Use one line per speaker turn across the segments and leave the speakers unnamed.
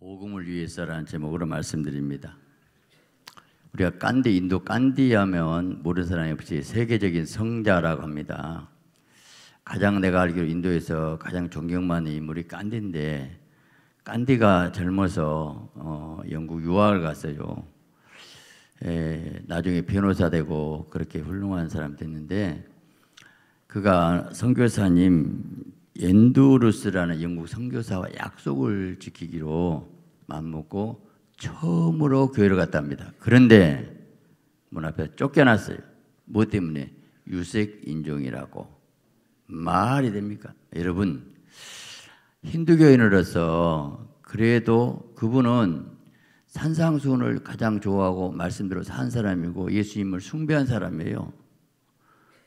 복음을 위해서라는 제목으로 말씀드립니다. 우리가 깐디 인도 깐디 하면 모르는 사람이 없이 세계적인 성자라고 합니다. 가장 내가 알기로 인도에서 가장 존경받는 인물이 깐디인데 깐디가 젊어서 어, 영국 유학을 갔어요. 에, 예, 나중에 변호사 되고 그렇게 훌륭한 사람 됐는데 그가 선교사님 엔두루스라는 영국 선교사와 약속을 지키기로 맘먹고 처음으로 교회를 갔답니다. 그런데 문 앞에 쫓겨났어요. 뭐 때문에? 유색인종이라고. 말이 됩니까? 여러분, 힌두교인으로서 그래도 그분은 산상수훈을 가장 좋아하고 말씀대로 산 사람이고 예수님을 숭배한 사람이에요.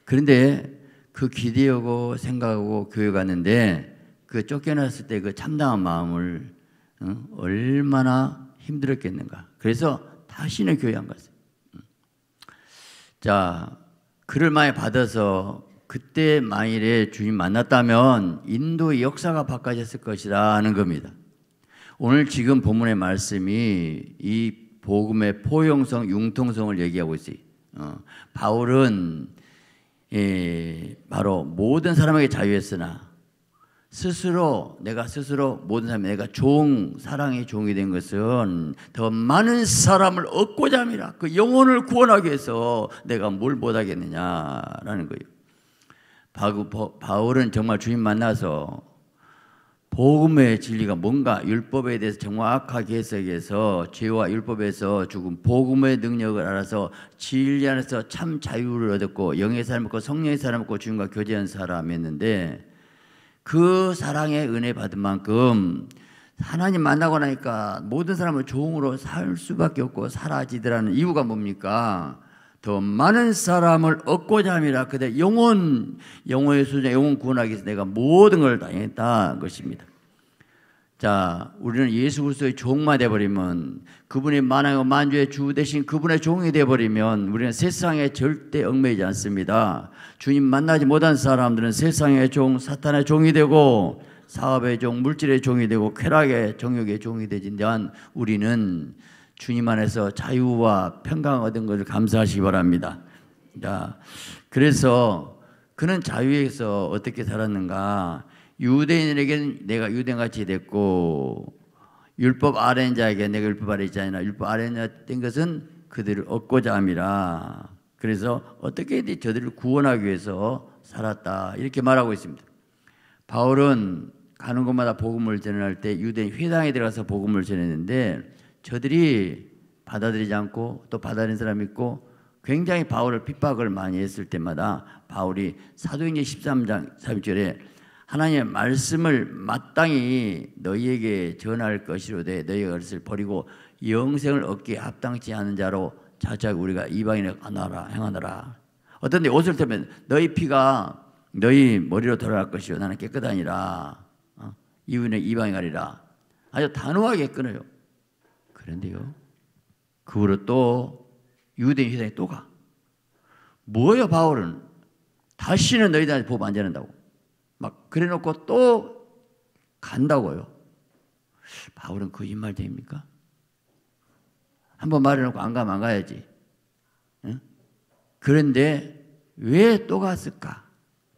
그런데 그 기대하고 생각하고 교회 갔는데 그 쫓겨났을 때 그 참담한 마음을 어? 얼마나 힘들었겠는가. 그래서 다시는 교회 안 갔어요. 음. 자, 글을 많이 받아서 그때 만일에 주님 만났다면 인도의 역사가 바꿔졌을 것이다 하는 겁니다. 오늘 지금 본문의 말씀이 이 복음의 포용성, 융통성을 얘기하고 있어요. 어, 바울은 예, 바로 모든 사람에게 자유했으나 스스로 내가 스스로 모든 사람 이 내가 종 사랑의 종이 된 것은 더 많은 사람을 얻고자 함이라 그 영혼을 구원하기 위해서 내가 뭘 못하겠느냐라는 거예요. 바울은 정말 주님 만나서 복음의 진리가 뭔가 율법에 대해서 정확하게 해석해서 죄와 율법에서 죽은 복음의 능력을 알아서 진리 안에서 참 자유를 얻었고 영의 사람 얻고 성령의 사람 얻고 주님과 교제한 사람이었는데 그 사랑의 은혜 받은 만큼 하나님 만나고 나니까 모든 사람을 종으로 살 수밖에 없고 사라지더라는 이유가 뭡니까? 더 많은 사람을 얻고자 함이라 그대 영혼 영혼의 수준 영혼 구원하기 위해서 내가 모든 걸 당했다 것입니다. 자, 우리는 예수 그리스도의 종만 돼 버리면 그분이 만왕의 만주의 주 대신 그분의 종이 돼 버리면 우리는 세상에 절대 얽매이지 않습니다. 주님 만나지 못한 사람들은 세상의 종, 사탄의 종이 되고 사업의 종, 물질의 종이 되고 쾌락의 정욕의 종이 되진단 우리는 주님 안에서 자유와 평강 얻은 것을 감사하시기 바랍니다. 자, 그래서 그는 자유에서 어떻게 살았는가? 유대인에게는 내가 유대같이 인 됐고 율법 아래인 자에게 내가 율법 아래 있지 아니 율법 아래인 자된 것은 그들을 얻고자 함이라. 그래서 어떻게 저들을 구원하기 위해서 살았다. 이렇게 말하고 있습니다. 바울은 가는 곳마다 복음을 전할 때 유대인 회당에 들어가서 복음을 전했는데 저들이 받아들이지 않고 또 받아들인 사람이 있고 굉장히 바울을 핍박을 많이 했을 때마다 바울이 사도행전 13장 3절에 하나님의 말씀을 마땅히 너희에게 전할 것이로되 너희가 그것을 버리고 영생을 얻기에 합당치 않은 자로 자작 우리가 이방인에 가나라 행하느라 어떤데 옷을 태면 너희 피가 너희 머리로 돌아갈 것이요 나는 깨끗하니라 어? 이후는 이방이 가리라 아주 단호하게 끊어요 그런데요 그 후로 또 유대인 회당에 또가 뭐요 바울은 다시는 너희들한테 보험 안 되는다고 막 그래놓고 또 간다고요. 바울은 거짓말 그 됩니까? 한번 말해놓고 안 가면 안 가야지. 응? 그런데 왜 또 갔을까?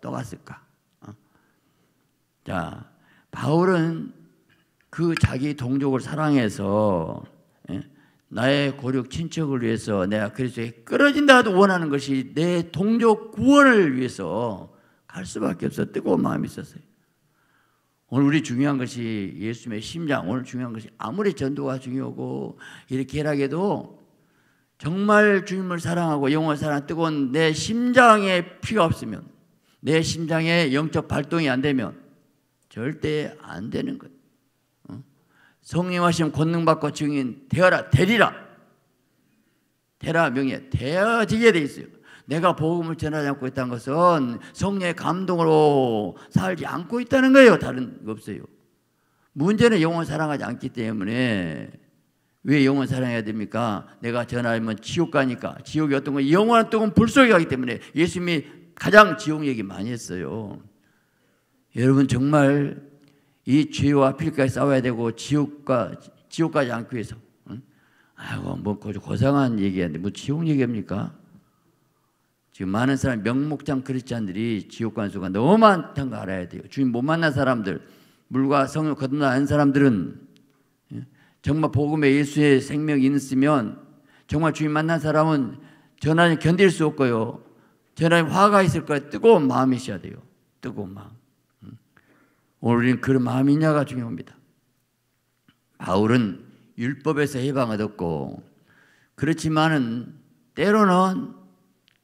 또 갔을까? 어? 자, 바울은 그 자기 동족을 사랑해서 예? 나의 고륙 친척을 위해서 내가 그리스도에 끌어진다 도 원하는 것이 내 동족 구원을 위해서 할 수밖에 없어 뜨거운 마음이 있었어요. 오늘 우리 중요한 것이 예수님의 심장, 오늘 중요한 것이 아무리 전도가 중요하고 이렇게 하락에도 정말 주님을 사랑하고 영원 사랑 뜨거운 내 심장에 피가 없으면 내 심장에 영적 발동이 안 되면 절대 안 되는 거 성령 하심 권능 받고 증인 되어라 되리라 되라 명예 되어지게 돼 있어요. 내가 복음을 전하지 않고 있다는 것은 성령의 감동으로 살지 않고 있다는 거예요. 다른 거 없어요. 문제는 영혼 사랑하지 않기 때문에 왜 영혼 사랑해야 됩니까? 내가 전하면 지옥 가니까 지옥이 어떤 건 영원한 동안 불속에 가기 때문에 예수님이 가장 지옥 얘기 많이 했어요. 여러분 정말 이 죄와 필까지 싸워야 되고 지옥과 지옥까지 않기 위해서 응? 아이고 뭐 고상한 얘기인데 뭐 지옥 얘기입니까? 지금 많은 사람 명목장 크리스찬들이 지옥 간수가 너무 많다는 거 알아야 돼요. 주님 못 만난 사람들, 물과 성을 거듭나는 사람들은 예, 정말 복음의 예수의 생명이 있으면 정말 주님 만난 사람은 전환이 견딜 수 없고요. 전환이 화가 있을 거예요. 뜨거운 마음이 셔야 돼요. 뜨거운 마음. 음. 오늘 우리는 그런 마음이냐가 중요합니다. 바울은 율법에서 해방을 얻고 그렇지만은 때로는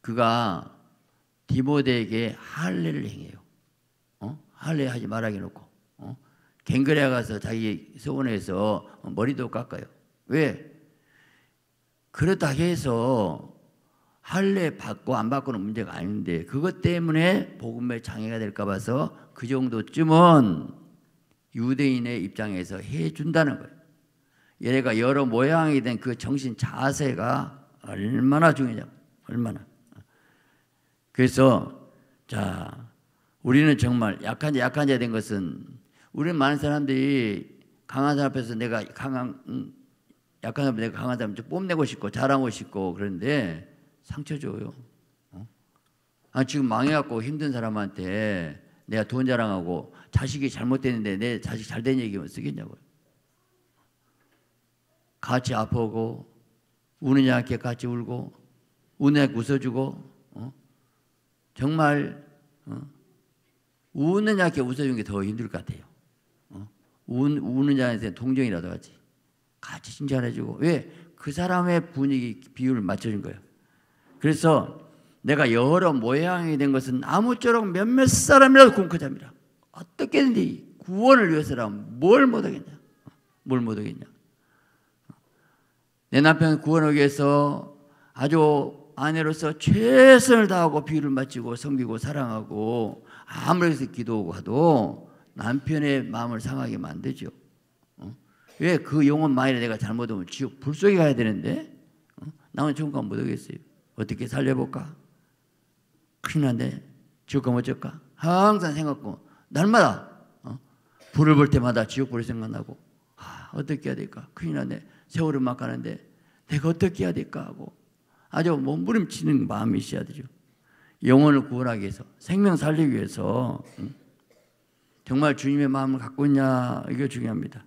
그가 디모데에게 할례를 행해요. 어? 할례하지 말하게 놓고 어? 갱그레 가서 자기 서원에서 머리도 깎아요. 왜? 그렇다 해서 할례 받고 안 받고는 문제가 아닌데 그것 때문에 복음의 장애가 될까 봐서 그 정도쯤은 유대인의 입장에서 해 준다는 거예요. 얘네가 여러 모양이 된 그 정신 자세가 얼마나 중요하냐. 얼마나 그래서 자 우리는 정말 약한 자 약한 자 된 것은 우리는 많은 사람들이 강한 사람 앞에서 내가 강한 음, 약한 사람 내가 강한 사람 뽐내고 싶고 자랑하고 싶고 그런데 상처 줘요. 어? 아 지금 망해갖고 힘든 사람한테 내가 돈 자랑하고 자식이 잘못됐는데 내 자식 잘된 얘기만 뭐 쓰겠냐고요. 같이 아프고 우느냐 께 같이 울고 우느냐 웃어주고 정말 어, 우는 자께 웃어주는 게 더 힘들 것 같아요. 어? 우 우는 자한테 동정이라도 하지. 같이 칭찬해주고. 왜? 그 사람의 분위기 비율을 맞춰준 거예요. 그래서 내가 여러 모양이 된 것은 아무쪼록 몇몇 사람이라도 공크자입니다. 어떻게든지 구원을 위해서라면 뭘 못하겠냐? 어, 뭘 못하겠냐? 어, 내 남편 구원을 위해서 아주 아내로서 최선을 다하고 비유를 맞추고 섬기고 사랑하고 아무리 해 기도하도 남편의 마음을 상하게 만들죠. 어? 왜그 영혼 마일에 내가 잘못하면 지옥 불속에 가야 되는데 어? 나는 천국 못하겠어요. 어떻게 살려볼까? 큰일 난데 지옥 가면 어쩔까? 항상 생각고 하 날마다 어? 불을 볼 때마다 지옥 불을 생각나고 아, 어떻게 해야 될까? 큰일 나네. 세월은 막 가는데 내가 어떻게 해야 될까 하고 아주 몸부림치는 마음이 있어야 되죠. 영혼을 구원하기 위해서, 생명 살리기 위해서 정말 주님의 마음을 갖고 있냐 이게 중요합니다.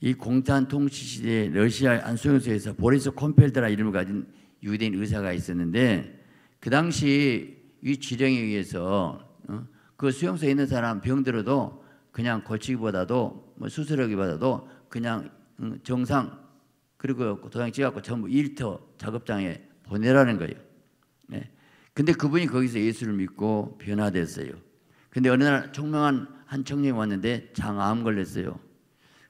이 공탄 통치 시대에 러시아 안소용소에서 보리스 콤펠드라 이름을 가진 유대인 의사가 있었는데 그 당시 이 지령에 의해서 어? 그 수용소에 있는 사람 병들어도 그냥 고치기보다도 뭐 수술하기보다도 그냥 정상 그리고 도장 찍어갖고 전부 일터 작업장에 보내라는 거예요. 네. 근데 그분이 거기서 예수를 믿고 변화됐어요. 근데 어느 날 총명한 한 청년이 왔는데 장암 걸렸어요.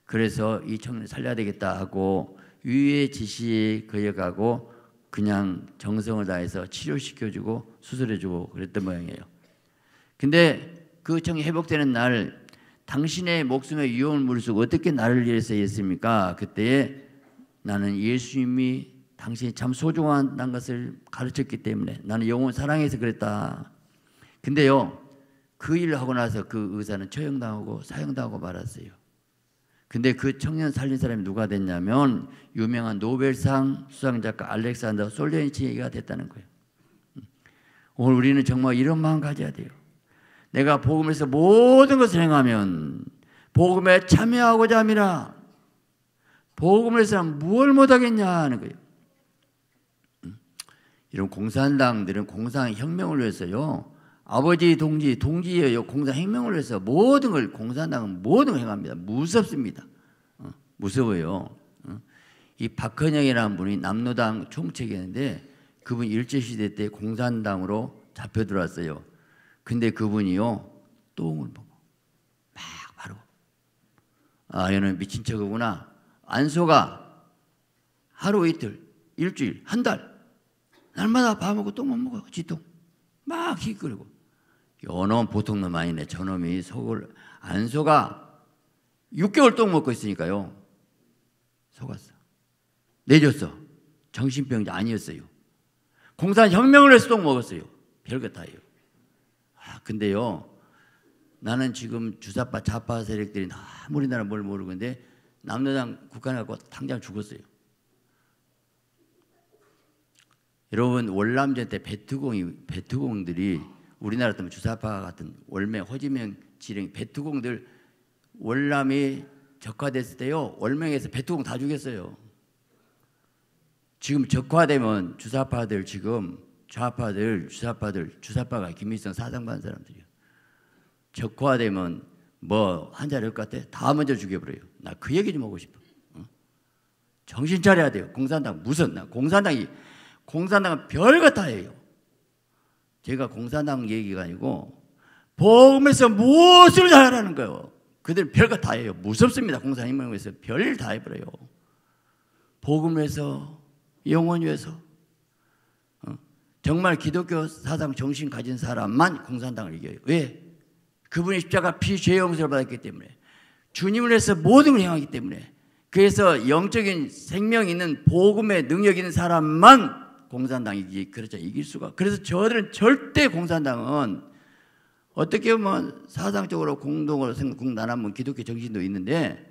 그래서 이청년 살려야 되겠다 하고 위의 지시에 거역하고 그냥 정성을 다해서 치료시켜주고 수술해주고 그랬던 모양이에요. 근데 그 청이 회복되는 날 당신의 목숨에 위험을 물으고 어떻게 나를 위해서 했습니까? 그때 나는 예수님이 당신이 참소중한다는 것을 가르쳤기 때문에 나는 영혼 사랑해서 그랬다. 근데요, 그 일을 하고 나서 그 의사는 처형당하고 사형당하고 말았어요. 근데 그 청년 살린 사람이 누가 됐냐면 유명한 노벨상 수상 작가 알렉산더 솔레니치가 됐다는 거예요. 오늘 우리는 정말 이런 마음 가져야 돼요. 내가 복음에서 모든 것을 행하면 복음에 참여하고자 함이라 복음을 사람 무얼 못하겠냐 하는 거예요. 음. 이런 공산당들은 공산혁명을 위해서요. 아버지 동지, 동지예요. 공산혁명을 위해서 모든 걸 공산당은 모든 걸 행합니다. 무섭습니다. 어, 무서워요. 어. 이 박헌영이라는 분이 남노당 총책이었는데 그분 일제시대 때 공산당으로 잡혀 들어왔어요. 근데 그분이요. 똥을 보고 막 바로 아 얘는 미친 척이구나. 안소가 하루 이틀, 일주일, 한 달, 날마다 밥 먹고 똥 못 먹어, 지똥. 막 히끌고. 요 놈 보통 놈 아니네. 저놈이 속을, 안소가 6개월 똥 먹고 있으니까요. 속았어. 내줬어. 정신병자 아니었어요. 공산혁명을 해서 똥 먹었어요. 별거 다예요. 아, 근데요. 나는 지금 주사파 좌파 세력들이 아무리 나라 뭘 모르는데 남녀당국한해고 당장 죽었어요. 여러분 월남전 때 베트공이 베트공들이 우리나라 같으면 주사파 같은 월매 허지명 지령 베트공들 월남이 적화됐을 때요 월명에서 베트공 다 죽였어요. 지금 적화되면 주사파들 지금 좌파들 주사파들 주사파가 김일성 사상반 사람들이요. 적화되면 뭐 한자를 같아 다 먼저 죽여버려요. 나그 얘기 좀 하고 싶어. 어? 정신 차려야 돼요. 공산당 무슨 나 공산당이 공산당은 별거 다 해요. 제가 공산당 얘기가 아니고 보험에서 무엇을 하라는 거예요. 그들 별거 다 해요. 무섭습니다. 공산인에서별다 해버려요. 복음에서 영원 위에서 어? 정말 기독교 사상 정신 가진 사람만 공산당을 이겨요. 왜? 그분이 십자가 피죄 용서를 받았기 때문에 주님을 해서 모든 걸 행하기 때문에 그래서 영적인 생명 있는 복음의 능력 있는 사람만 공산당이 그렇죠 이길 수가 그래서 저들은 절대 공산당은 어떻게 보면 사상적으로 공동으로 생각 공단하면 기독교 정신도 있는데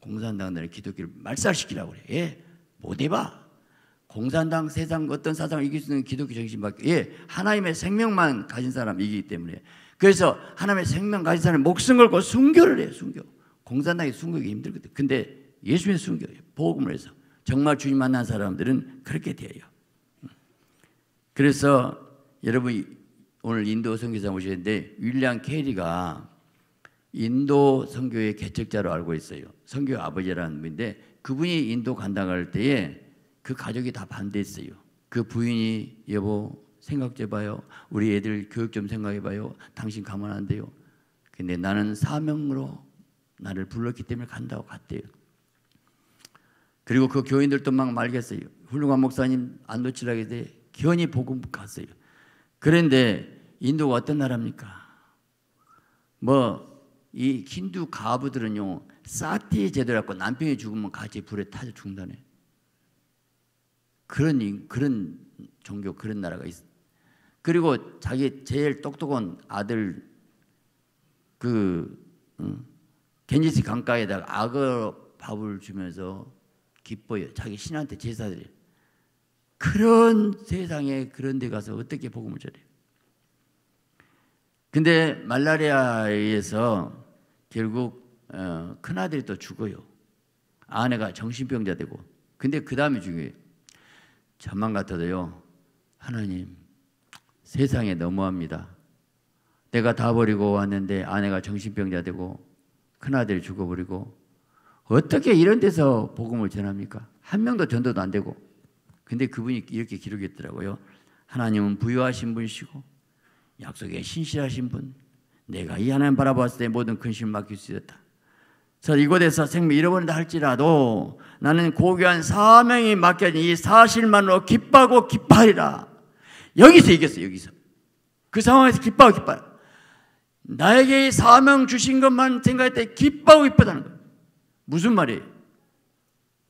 공산당들은 기독교를 말살시키라고 그래 예, 못 해봐 공산당 세상 어떤 사상을 이길 수 있는 기독교 정신밖에 예, 하나님의 생명만 가진 사람이기 때문에 그래서 하나님의 생명 가진 사람이 목숨 걸고 순교를 해요 순교 공산당에 숨기기 힘들거든요. 근데 예수님 숨겨요. 복음을 해서. 정말 주님 만난 사람들은 그렇게 돼요. 그래서 여러분 오늘 인도 선교사 모시는데 윌리엄 캐리가 인도 선교의 개척자로 알고 있어요. 선교 아버지라는 분인데 그분이 인도 간다갈 때에 그 가족이 다 반대했어요. 그 부인이 여보 생각해봐요. 우리 애들 교육 좀 생각해봐요. 당신 가면 안 돼요. 근데 나는 사명으로 나를 불렀기 때문에 간다고 갔대요. 그리고 그 교인들도 막 말겠어요. 훌륭한 목사님 안도치라게 돼 견이 복음 갔어요. 그런데 인도가 어떤 나라입니까? 뭐 이 힌두 가부들은요 사티 제도라고 남편이 죽으면 같이 불에 타져 죽는다네. 그런 그런 종교 그런 나라가 있어. 그리고 자기 제일 똑똑한 아들 그 응? 겐지스 강가에다가 악어 밥을 주면서 기뻐요. 자기 신한테 제사들이 그런 세상에 그런 데 가서 어떻게 복음을 전해요? 근데 말라리아에서 결국 어, 큰아들이 또 죽어요. 아내가 정신병자 되고. 근데 그 다음에 중요해요. 저만 같아도요. 하나님 세상에 너무합니다. 내가 다 버리고 왔는데 아내가 정신병자 되고 큰아들 죽어버리고 어떻게 이런 데서 복음을 전합니까? 한 명도 전도도 안 되고. 근데 그분이 이렇게 기록했더라고요. 하나님은 부유하신 분이시고 약속에 신실하신 분. 내가 이 하나님 바라봤을 때 모든 근심을 맡길 수 있었다. 저 이곳에서 생명 잃어버린다 할지라도 나는 고귀한 사명이 맡겨진 이 사실만으로 기뻐하고 기뻐하리라. 여기서 이겼어 여기서. 그 상황에서 기뻐하고 기뻐하라. 나에게 사명 주신 것만 생각할 때 기뻐하고 이쁘다는 거 무슨 말이에요?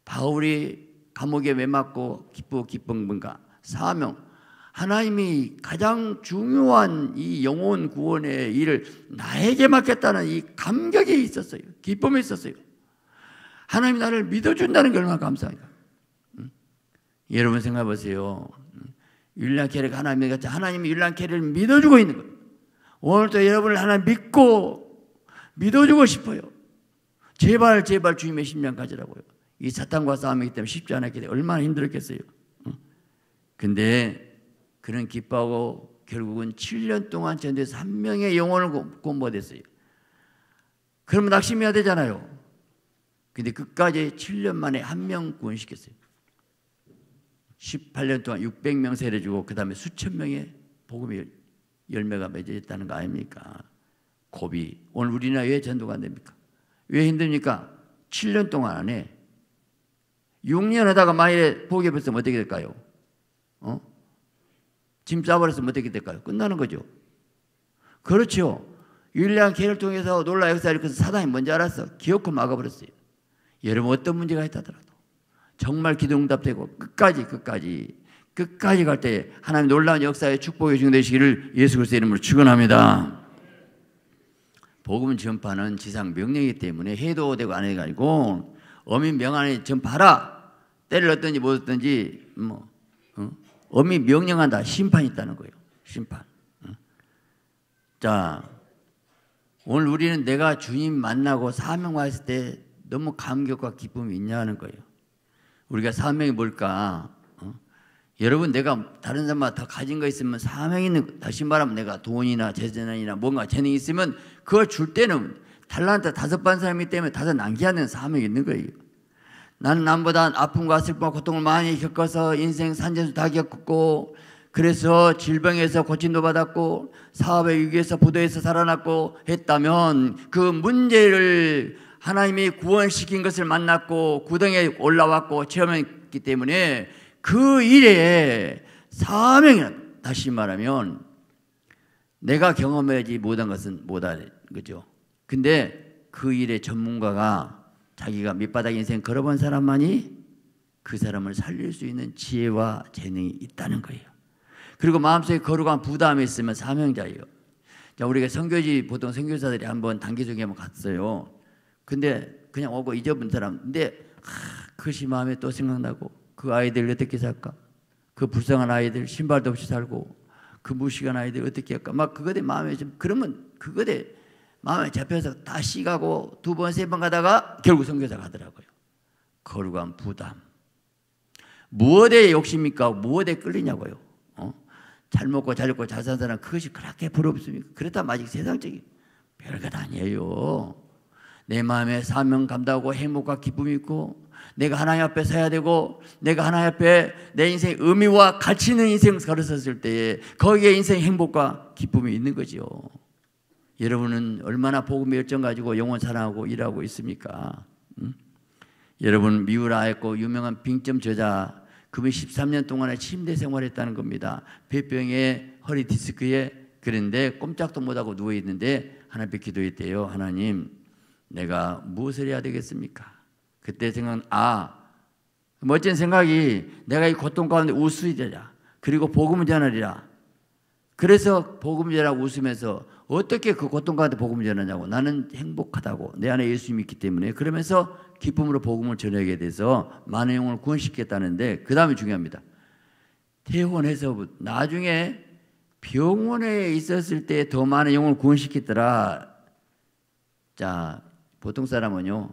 바울이 감옥에 왜 맞고 기쁘고 기쁜 건가? 사명. 하나님이 가장 중요한 이 영혼 구원의 일을 나에게 맡겼다는 이 감격이 있었어요. 기쁨이 있었어요. 하나님이 나를 믿어준다는 게 얼마나 감사합니다. 응? 여러분 생각해 보세요. 율란 캐리가 하나님이 같이 하나님이 율란 캐리를 믿어주고 있는 거예요. 오늘도 여러분을 하나 믿고 믿어주고 싶어요. 제발 제발 주님의 심장 가지라고요. 이 사탄과 싸움이기 때문에 쉽지 않았기 때문에 얼마나 힘들었겠어요. 근데 그는 기뻐하고 결국은 7년 동안 전도에서 한 명의 영혼을 공부했어요. 그러면 낙심해야 되잖아요. 근데 끝까지 7년 만에 한 명 구원시켰어요. 18년 동안 600명 세례주고 그 다음에 수천 명의 복음이 열매가 맺어졌다는 거 아닙니까? 고비. 오늘 우리나라 왜 전도가 안 됩니까? 왜 힘듭니까? 7년 동안 안 해. 6년 하다가 만일에 포기해버렸면 어떻게 될까요? 어? 짐 싸버렸으면 어떻게 될까요? 끝나는 거죠. 그렇죠. 율리한 개를 통해서 놀라 역사를 일으켜서 사단이 뭔지 알았어. 기어코 막아버렸어요. 여러분 어떤 문제가 있다더라도 정말 기도 응답되고 끝까지 끝까지 끝까지 갈 때 하나님 놀라운 역사의 축복이 증되시기를 예수 그리스도의 이름으로 축원합니다. 복음 전파는 지상 명령이기 때문에 해도 되고 안 해도 아니고 어민 명안에 전파라 때를 얻든지 못 얻든지 뭐 어? 어민 명령한다 심판이 있다는 거예요. 심판. 어? 자 오늘 우리는 내가 주님 만나고 사명화을때 너무 감격과 기쁨이 있냐는 거예요. 우리가 사명이 뭘까? 여러분 내가 다른 사람보다 더 가진 거 있으면 사명 있는 다시 말하면 내가 돈이나 재산이나 뭔가 재능이 있으면 그걸 줄 때는 달란트 다섯 반 사람이 때문에 다섯 낭비하는 사명이 있는 거예요. 나는 남보다 아픔과 슬픔과 고통을 많이 겪어서 인생 산재수 다겪고 그래서 질병에서 고침도 받았고 사업의 위기에서 부도에서 살아났고 했다면 그 문제를 하나님이 구원시킨 것을 만났고 구덩에 올라왔고 체험했기 때문에 그 일에 사명이라 다시 말하면 내가 경험하지 못한 것은 못한 거죠. 근데 그 일의 전문가가 자기가 밑바닥 인생 걸어본 사람만이 그 사람을 살릴 수 있는 지혜와 재능이 있다는 거예요. 그리고 마음속에 거룩한 부담이 있으면 사명자예요. 자, 우리가 선교지 보통 선교사들이 한번 단기 중에 한번 갔어요. 근데 그냥 오고 잊어본 사람. 근데 아, 그것이 마음에 또 생각나고 그 아이들 어떻게 살까? 그 불쌍한 아이들 신발도 없이 살고 그 무식한 아이들 어떻게 할까? 막 그거에 마음에 좀 그러면 그거에 마음에 잡혀서 다시 가고 두 번 세 번 가다가 결국 선교사 가더라고요. 거룩한 부담. 무엇에 욕심입니까? 무엇에 끌리냐고요. 어? 잘 먹고 잘 입고 잘 사는 사람 그것이 그렇게 부럽습니까? 그렇다면 직 세상적인 별것 아니에요. 내 마음에 사명 감당하고 행복과 기쁨이 있고 내가 하나님 앞에 서야 되고 내가 하나님 앞에 내 인생 의미와 의 가치 있는 인생을 가르쳤을 때에 거기에 인생 의 행복과 기쁨이 있는 거지요. 여러분은 얼마나 복음의 열정 가지고 영원 사랑하고 일하고 있습니까? 응? 여러분 미우라 했고 유명한 빙점 저자 그분 13년 동안의 침대 생활했다는 겁니다. 폐병에 허리 디스크에 그런데 꼼짝도 못하고 누워있는데 하나님께 기도했대요. 하나님 내가 무엇을 해야 되겠습니까? 그때 생각은 아 멋진 생각이 내가 이 고통 가운데 웃으이 되냐 그리고 복음을 전하리라. 그래서 복음을 전하고 웃으면서 어떻게 그 고통 가운데 복음을 전하냐고 나는 행복하다고 내 안에 예수님이 있기 때문에 그러면서 기쁨으로 복음을 전하게 돼서 많은 영혼을 구원시켰다는데 그다음에 중요합니다. 퇴원해서 나중에 병원에 있었을 때 더 많은 영혼을 구원시켰더라. 자 보통 사람은요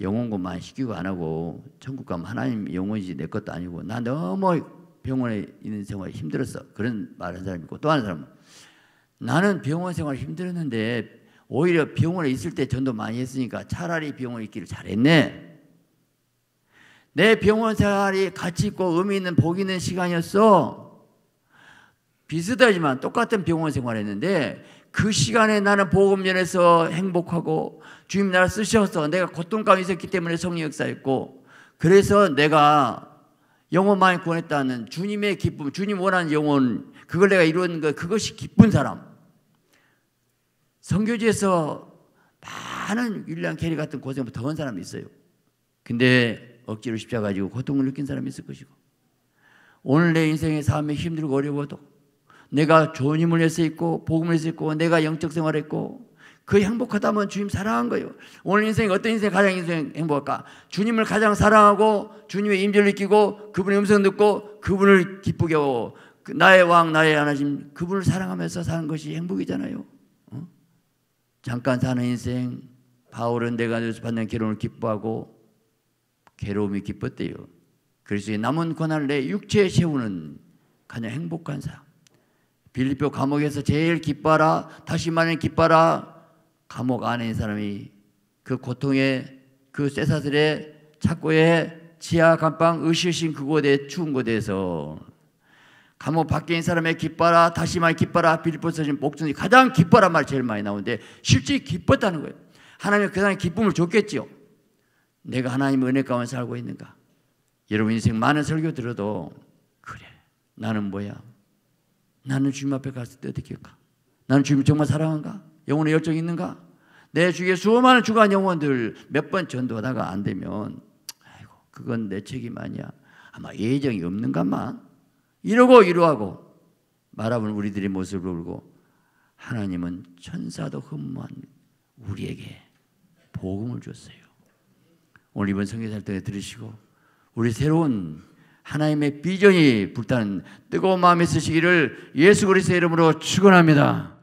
영혼고만 시키고 안 하고 천국 가면 하나님 영혼이지 내 것도 아니고 나 너무 병원에 있는 생활이 힘들었어. 그런 말 한 사람 있고 또 한 사람은 나는 병원 생활 힘들었는데 오히려 병원에 있을 때 전도 많이 했으니까 차라리 병원에 있기를 잘했네. 내 병원 생활이 가치 있고 의미 있는 복 있는 시간이었어. 비슷하지만 똑같은 병원 생활했는데 그 시간에 나는 보음연에서 행복하고 주님 나를 쓰셔서 내가 고통 감이 있었기 때문에 성령 역사였고 그래서 내가 영혼만 구원했다는 주님의 기쁨, 주님 원하는 영혼 그걸 내가 이루는 것 그것이 기쁜 사람. 성교지에서 많은 윌리안 캐리 같은 고생을더한 사람이 있어요. 근데 억지로 십자가 가지고 고통을 느낀 사람이 있을 것이고 오늘 내 인생의 삶이 힘들고 어려워도 내가 좋은 힘을 위해서 있고 복음을 위해서 있고 내가 영적 생활했고 그 행복하다면 주님 사랑한 거예요. 오늘 인생 어떤 인생 가장 인생 행복할까? 주님을 가장 사랑하고 주님의 임재를 느끼고 그분의 음성 듣고 그분을 기쁘게 하고 그 나의 왕 나의 하나님 그분을 사랑하면서 사는 것이 행복이잖아요. 어? 잠깐 사는 인생 바울은 내가 안에서 받는 괴로움을 기뻐하고 괴로움이 기뻤대요. 그래서 남은 고난을 내 육체에 채우는 가장 행복한 삶. 빌립보 감옥에서 제일 기뻐라 다시 말해 기뻐라 감옥 안에 있는 사람이 그 고통에 그쇠사슬에 착고에 지하 감방 으시신 그곳에 추운 곳에서 감옥 밖에 있는 사람의 기뻐라 다시 말해 기뻐라 빌립보 리 서신 목전이 가장 기뻐란 말 제일 많이 나오는데 실제 기뻤다는 거예요 하나님이 그 사람의 기쁨을 줬겠지요 내가 하나님 은혜 가운데 살고 있는가 여러분 인생 많은 설교 들어도 그래 나는 뭐야 나는 주님 앞에 갔을 때 어떻게 할까? 나는 주님 정말 사랑한가? 영혼의 열정이 있는가? 내 주위에 수많은 주간 영혼들 몇 번 전도하다가 안 되면 아이고 그건 내 책임 아니야. 아마 예정이 없는가만 이러고 이러하고 말하면 우리들의 모습을 보고 하나님은 천사도 흠모한 우리에게 복음을 줬어요. 오늘 이번 성경살 때 들으시고 우리 새로운 하나님의 비전이 불타는 뜨거운 마음이 있으시기를 예수 그리스도의 이름으로 축원합니다.